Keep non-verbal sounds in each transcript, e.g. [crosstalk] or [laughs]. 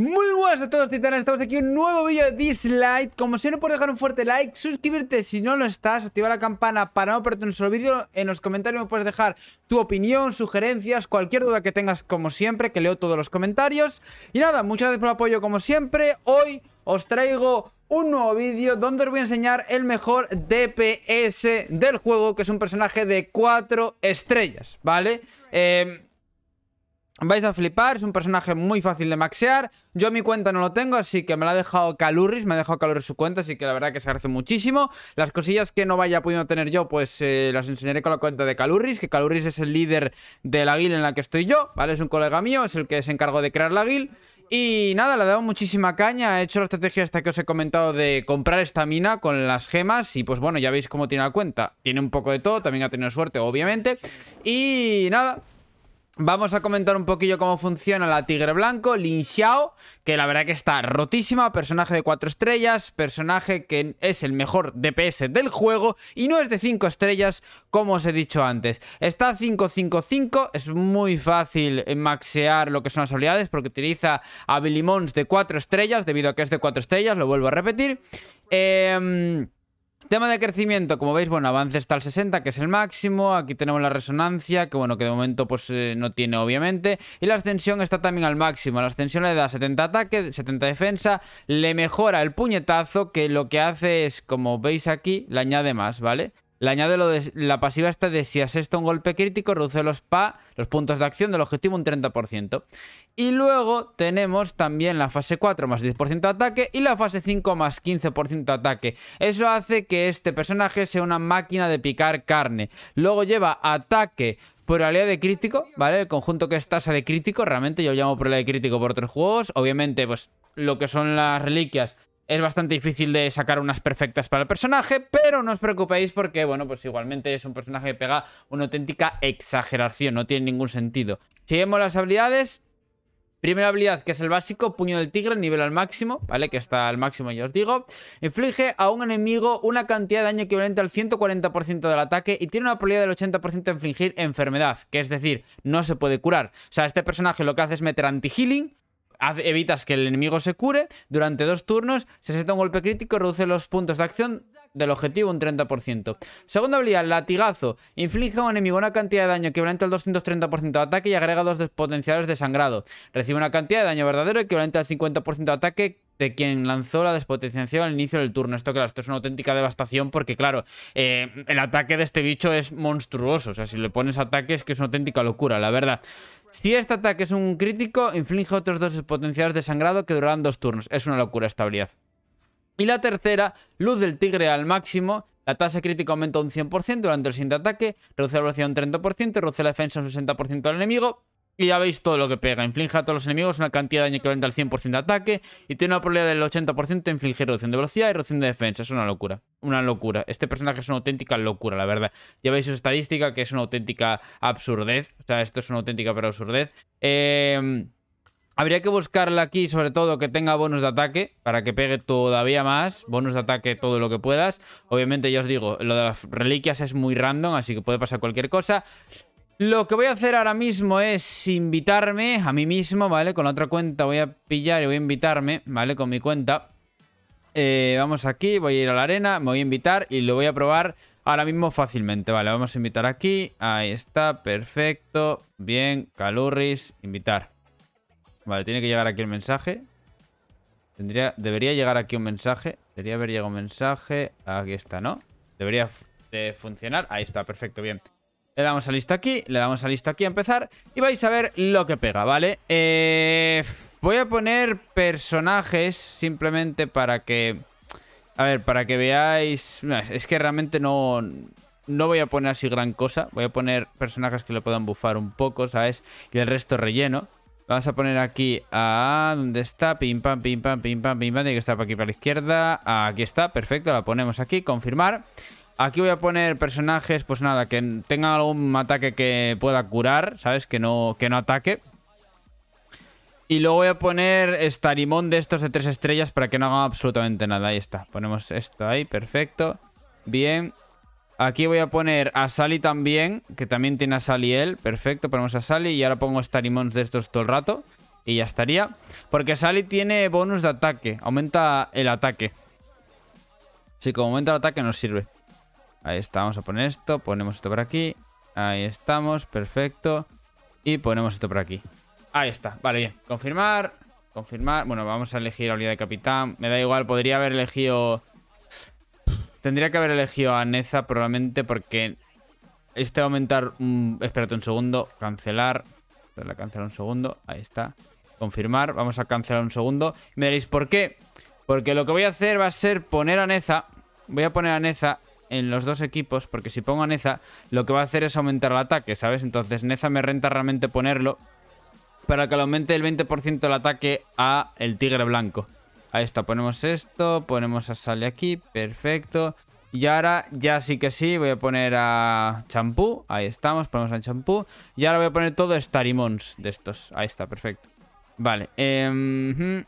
Muy buenas a todos titanes, estamos aquí en un nuevo vídeo de Dislike Como siempre por dejar un fuerte like, suscribirte si no lo estás, activar la campana para no perderte un solo vídeo En los comentarios me puedes dejar tu opinión, sugerencias, cualquier duda que tengas como siempre Que leo todos los comentarios Y nada, muchas gracias por el apoyo como siempre Hoy os traigo un nuevo vídeo donde os voy a enseñar el mejor DPS del juego Que es un personaje de 4 estrellas, ¿vale? Eh Vais a flipar, es un personaje muy fácil de maxear. Yo mi cuenta no lo tengo, así que me la ha dejado Calurris, me ha dejado Calurris su cuenta, así que la verdad que se agradece muchísimo. Las cosillas que no vaya pudiendo tener yo, pues eh, las enseñaré con la cuenta de Calurris, que Calurris es el líder de la guild en la que estoy yo, ¿vale? Es un colega mío, es el que se encargó de crear la guild. Y nada, le ha dado muchísima caña, Ha hecho la estrategia hasta que os he comentado de comprar esta mina con las gemas y pues bueno, ya veis cómo tiene la cuenta. Tiene un poco de todo, también ha tenido suerte, obviamente. Y nada, Vamos a comentar un poquillo cómo funciona la Tigre Blanco, Lin Xiao, que la verdad que está rotísima, personaje de 4 estrellas, personaje que es el mejor DPS del juego y no es de 5 estrellas como os he dicho antes. Está 5-5-5, es muy fácil eh, maxear lo que son las habilidades porque utiliza Mons de 4 estrellas debido a que es de 4 estrellas, lo vuelvo a repetir. Eh... Tema de crecimiento, como veis, bueno, avance está al 60, que es el máximo. Aquí tenemos la resonancia, que bueno, que de momento pues eh, no tiene obviamente. Y la ascensión está también al máximo. La ascensión le da 70 ataque, 70 defensa, le mejora el puñetazo, que lo que hace es, como veis aquí, le añade más, ¿vale? Le añade de, la pasiva esta de si asesta un golpe crítico, reduce los PA, los puntos de acción del objetivo un 30%. Y luego tenemos también la fase 4 más 10% de ataque y la fase 5 más 15% de ataque. Eso hace que este personaje sea una máquina de picar carne. Luego lleva ataque, por probabilidad de crítico, ¿vale? El conjunto que es tasa de crítico, realmente yo lo llamo probabilidad de crítico por otros juegos. Obviamente, pues lo que son las reliquias es bastante difícil de sacar unas perfectas para el personaje, pero no os preocupéis porque, bueno, pues igualmente es un personaje que pega una auténtica exageración, no tiene ningún sentido. Si vemos las habilidades, Primera habilidad, que es el básico, Puño del Tigre, nivel al máximo, ¿vale? Que está al máximo, ya os digo. Inflige a un enemigo una cantidad de daño equivalente al 140% del ataque y tiene una probabilidad del 80% de infligir enfermedad, que es decir, no se puede curar. O sea, este personaje lo que hace es meter anti-healing evitas que el enemigo se cure durante dos turnos, se seta un golpe crítico, reduce los puntos de acción del objetivo un 30%. Segunda habilidad, latigazo. Inflige a un enemigo una cantidad de daño equivalente al 230% de ataque y agrega dos despotenciales de sangrado. Recibe una cantidad de daño verdadero equivalente al 50% de ataque de quien lanzó la despotenciación al inicio del turno. Esto, claro, esto es una auténtica devastación porque, claro, eh, el ataque de este bicho es monstruoso. O sea, si le pones ataques es que es una auténtica locura, la verdad. Si este ataque es un crítico, inflige otros dos potenciales de sangrado que durarán dos turnos. Es una locura esta habilidad. Y la tercera, Luz del Tigre al máximo. La tasa crítica aumenta un 100% durante el siguiente ataque, reduce la velocidad un 30%, reduce la defensa un 60% al enemigo. Y ya veis todo lo que pega. Inflige a todos los enemigos una cantidad de daño equivalente al 100% de ataque. Y tiene una probabilidad del 80% de infligir reducción de velocidad y reducción de defensa. Es una locura. Una locura. Este personaje es una auténtica locura, la verdad. Ya veis su estadística, que es una auténtica absurdez. O sea, esto es una auténtica pero absurdez. Em, habría que buscarla aquí, sobre todo, que tenga bonus de ataque, para que pegue todavía más. Bonus de ataque todo lo que puedas. Obviamente, ya os digo, lo de las reliquias es muy random, así que puede pasar cualquier cosa. Lo que voy a hacer ahora mismo es invitarme a mí mismo, ¿vale? Con otra cuenta voy a pillar y voy a invitarme, ¿vale? Con mi cuenta. Eh, vamos aquí, voy a ir a la arena, me voy a invitar y lo voy a probar ahora mismo fácilmente. Vale, vamos a invitar aquí. Ahí está, perfecto. Bien, Calurris, invitar. Vale, tiene que llegar aquí el mensaje. Tendría, debería llegar aquí un mensaje. Debería haber llegado un mensaje. Aquí está, ¿no? Debería de funcionar. Ahí está, perfecto, bien. Le damos a listo aquí, le damos a listo aquí a empezar y vais a ver lo que pega, ¿vale? Eh, voy a poner personajes simplemente para que... A ver, para que veáis... Es que realmente no... No voy a poner así gran cosa. Voy a poner personajes que lo puedan bufar un poco, ¿sabes? Y el resto relleno. Vamos a poner aquí a... ¿Dónde está? Pim, pam, pim, pam, pim, pam, pim, pam. Tiene que estar por aquí, para la izquierda. Aquí está, perfecto. La ponemos aquí, confirmar. Aquí voy a poner personajes, pues nada, que tengan algún ataque que pueda curar, ¿sabes? Que no, que no ataque. Y luego voy a poner Starimon de estos de tres estrellas para que no hagan absolutamente nada. Ahí está. Ponemos esto ahí, perfecto. Bien. Aquí voy a poner a Sally también, que también tiene a Sally él. Perfecto, ponemos a Sally y ahora pongo Starimons de estos todo el rato. Y ya estaría. Porque Sally tiene bonus de ataque. Aumenta el ataque. Sí, como aumenta el ataque nos sirve. Ahí está, vamos a poner esto, ponemos esto por aquí. Ahí estamos, perfecto. Y ponemos esto por aquí. Ahí está, vale, bien. Confirmar, confirmar. Bueno, vamos a elegir la unidad de capitán. Me da igual, podría haber elegido... Tendría que haber elegido a Neza probablemente porque... Este va a aumentar... Un... Espérate un segundo, cancelar. La cancelar un segundo, ahí está. Confirmar, vamos a cancelar un segundo. Me diréis, ¿por qué? Porque lo que voy a hacer va a ser poner a Neza... Voy a poner a Neza en los dos equipos, porque si pongo a Neza, lo que va a hacer es aumentar el ataque, ¿sabes? Entonces Neza me renta realmente ponerlo para que le aumente el 20% el ataque a el tigre blanco. Ahí está, ponemos esto, ponemos a Sale aquí, perfecto. Y ahora ya sí que sí, voy a poner a Champú, ahí estamos, ponemos a Champú. Y ahora voy a poner todo Starimons de estos, ahí está, perfecto. Vale, eh,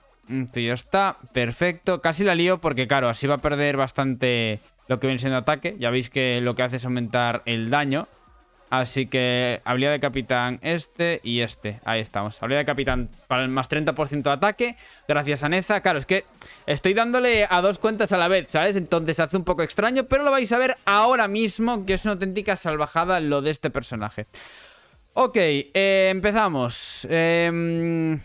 ya está, perfecto. Casi la lío porque claro, así va a perder bastante lo que viene siendo ataque. Ya veis que lo que hace es aumentar el daño. Así que habilidad de capitán este y este. Ahí estamos. Habilidad de capitán para el más 30% de ataque. Gracias a Neza. Claro, es que estoy dándole a dos cuentas a la vez, ¿sabes? Entonces hace un poco extraño, pero lo vais a ver ahora mismo, que es una auténtica salvajada lo de este personaje. Ok, eh, empezamos. Eh...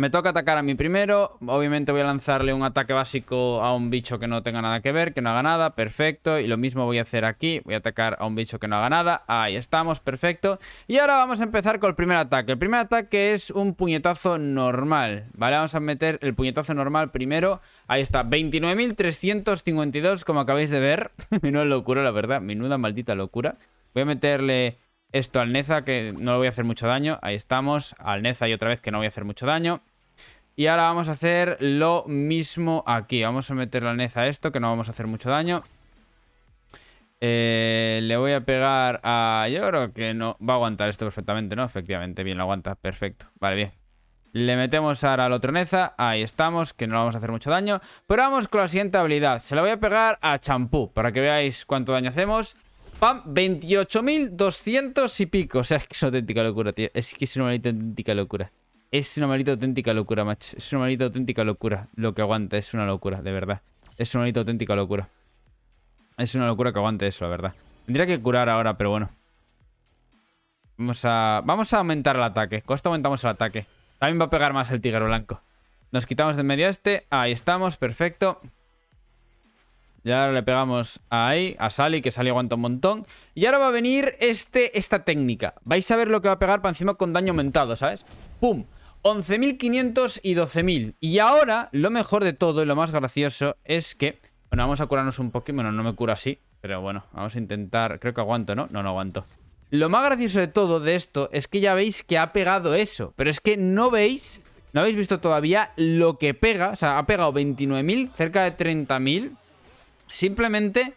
Me toca atacar a mí primero. Obviamente voy a lanzarle un ataque básico a un bicho que no tenga nada que ver, que no haga nada. Perfecto. Y lo mismo voy a hacer aquí. Voy a atacar a un bicho que no haga nada. Ahí estamos, perfecto. Y ahora vamos a empezar con el primer ataque. El primer ataque es un puñetazo normal, ¿vale? Vamos a meter el puñetazo normal primero. Ahí está, 29.352, como acabáis de ver. [laughs] Menuda locura, la verdad. Menuda maldita locura. Voy a meterle esto al Neza, que no le voy a hacer mucho daño. Ahí estamos. Al Neza y otra vez que no voy a hacer mucho daño. Y ahora vamos a hacer lo mismo aquí. Vamos a meter la neza a esto, que no vamos a hacer mucho daño. Eh, le voy a pegar a... Yo creo que no... Va a aguantar esto perfectamente, ¿no? Efectivamente, bien, lo aguanta. Perfecto. Vale, bien. Le metemos ahora la otra Neza. Ahí estamos, que no le vamos a hacer mucho daño. Pero vamos con la siguiente habilidad. Se la voy a pegar a Champú, para que veáis cuánto daño hacemos. ¡Pam! 28.200 y pico. O sea, es que es auténtica locura, tío. Es que es una auténtica locura. Es una maldita auténtica locura, macho. Es una maldita auténtica locura. Lo que aguanta es una locura, de verdad. Es una maldita auténtica locura. Es una locura que aguante eso, la verdad. Tendría que curar ahora, pero bueno. Vamos a... Vamos a aumentar el ataque. Costo aumentamos el ataque. También va a pegar más el tigre blanco. Nos quitamos del medio este. Ahí estamos, perfecto. Y ahora le pegamos ahí, a Sally, que Sally aguanta un montón. Y ahora va a venir este, esta técnica. Vais a ver lo que va a pegar para encima con daño aumentado, ¿sabes? ¡Pum! 11.500 y 12.000. Y ahora, lo mejor de todo y lo más gracioso es que... Bueno, vamos a curarnos un poquito. Bueno, no me cura así, pero bueno, vamos a intentar... Creo que aguanto, ¿no? No, no aguanto. Lo más gracioso de todo de esto es que ya veis que ha pegado eso. Pero es que no veis... No habéis visto todavía lo que pega. O sea, ha pegado 29.000, cerca de 30.000. Simplemente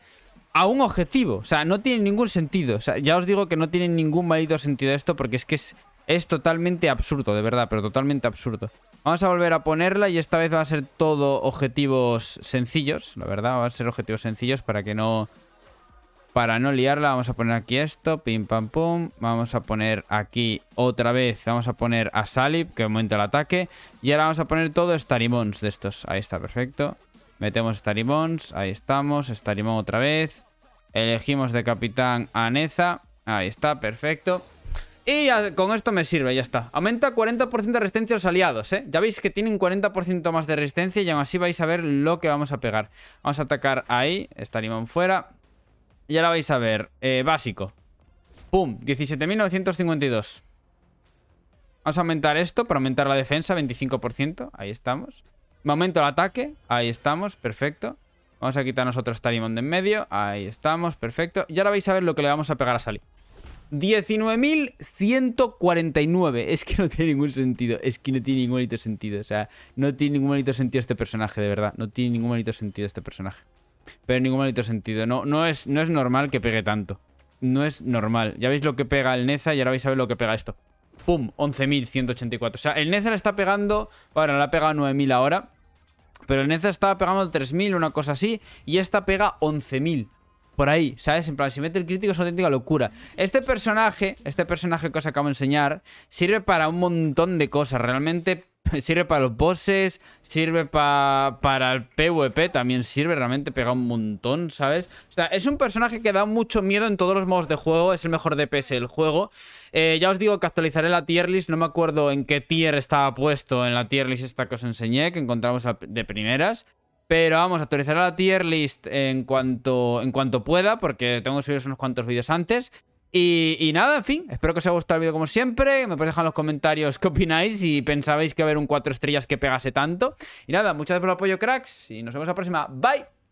a un objetivo. O sea, no tiene ningún sentido. O sea, ya os digo que no tiene ningún válido sentido esto porque es que es es totalmente absurdo, de verdad, pero totalmente absurdo. Vamos a volver a ponerla y esta vez va a ser todo objetivos sencillos, la verdad, va a ser objetivos sencillos para que no... Para no liarla, vamos a poner aquí esto, pim pam pum. Vamos a poner aquí otra vez, vamos a poner a Salib, que aumenta el ataque. Y ahora vamos a poner todo Starimons de estos. Ahí está, perfecto. Metemos Starimons, ahí estamos, Starimon otra vez. Elegimos de capitán a Neza, ahí está, perfecto. Y con esto me sirve, ya está Aumenta 40% de resistencia a los aliados, ¿eh? Ya veis que tienen 40% más de resistencia Y aún así vais a ver lo que vamos a pegar Vamos a atacar ahí, está fuera Y ahora vais a ver eh, Básico Pum, 17.952 Vamos a aumentar esto para aumentar la defensa, 25%. Ahí estamos. Me aumento el ataque. Ahí estamos, perfecto. Vamos a quitar nosotros Starimon de en medio. Ahí estamos, perfecto. Y ahora vais a ver lo que le vamos a pegar a salir 19.149. Es que no tiene ningún sentido. Es que no tiene ningún malito sentido. O sea, no tiene ningún malito sentido este personaje, de verdad. No tiene ningún malito sentido este personaje. Pero ningún malito sentido. No, no, es, no es normal que pegue tanto. No es normal. Ya veis lo que pega el Neza y ahora vais a ver lo que pega esto. ¡Pum! 11.184. O sea, el Neza le está pegando... Bueno, la ha pegado 9.000 ahora. Pero el Neza estaba pegando 3.000, una cosa así. Y esta pega 11.000 por ahí, ¿sabes? En plan, si mete el crítico es auténtica locura. Este personaje, este personaje que os acabo de enseñar, sirve para un montón de cosas. Realmente [laughs] sirve para los bosses, sirve para el PvP, también sirve, realmente pega un montón, ¿sabes? O sea, es un personaje que da mucho miedo en todos los modos de juego, es el mejor DPS del juego. Eh, ya os digo que actualizaré la tier list, no me acuerdo en qué tier estaba puesto en la tier list esta que os enseñé, que encontramos de primeras. Pero vamos a actualizar la tier list en cuanto, en cuanto pueda, porque tengo que subir unos cuantos vídeos antes. Y, nada, en fin, espero que os haya gustado el vídeo como siempre. Me podéis dejar en los comentarios qué opináis y pensabais que haber un 4 estrellas que pegase tanto. Y nada, muchas gracias por el apoyo, cracks, y nos vemos la próxima. Bye.